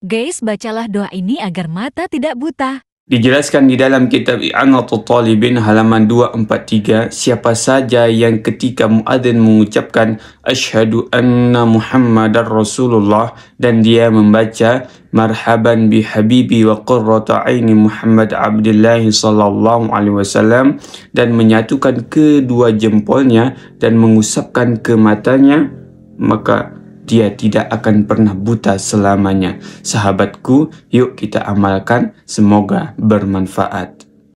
Guys, bacalah doa ini agar mata tidak buta. Dijelaskan di dalam kitab I'anatul Talibin halaman 243, siapa saja yang ketika muadzin mengucapkan Ashadu anna Muhammadar Rasulullah dan dia membaca Marhaban bi Habibi wa Qurrata Aini Muhammad Abdullah sallallahu alaihi wasallam dan menyatukan kedua jempolnya dan mengusapkan ke matanya maka dia tidak akan pernah buta selamanya. Sahabatku, yuk kita amalkan. Semoga bermanfaat.